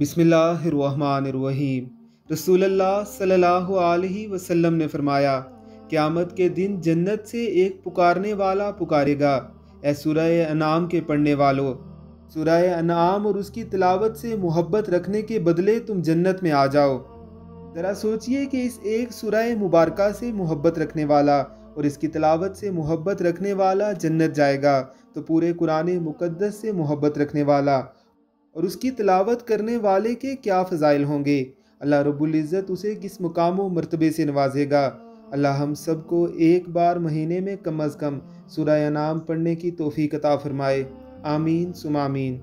बिसमीम रसूल सल्लल्लाहु अलैहि वसल्लम ने फरमाया क़्यामत के दिन जन्नत से एक पुकारने वाला पुकारेगा ए सूरह अनाम के पढ़ने वालों सूरह अनाम और उसकी तिलावत से मोहब्बत रखने के बदले तुम जन्नत में आ जाओ ज़रा सोचिए कि इस एक सूरह मुबारक से मोहब्बत रखने वाला और इसकी तलावत से मोहब्बत रखने वाला जन्नत जाएगा तो पूरे कुरान मुकद्दस से मोहब्बत रखने वाला और उसकी तलावत करने वाले के क्या फ़ज़ाइल होंगे अल्लाह रबुल्ज़त उसे किस मुकाम व मरतबे से नवाजेगा अल्लाह हम सब को एक बार महीने में कम अज़ कम सुरह नाम पढ़ने की तोफ़ी कता फ़रमाए आमीन सुमामीन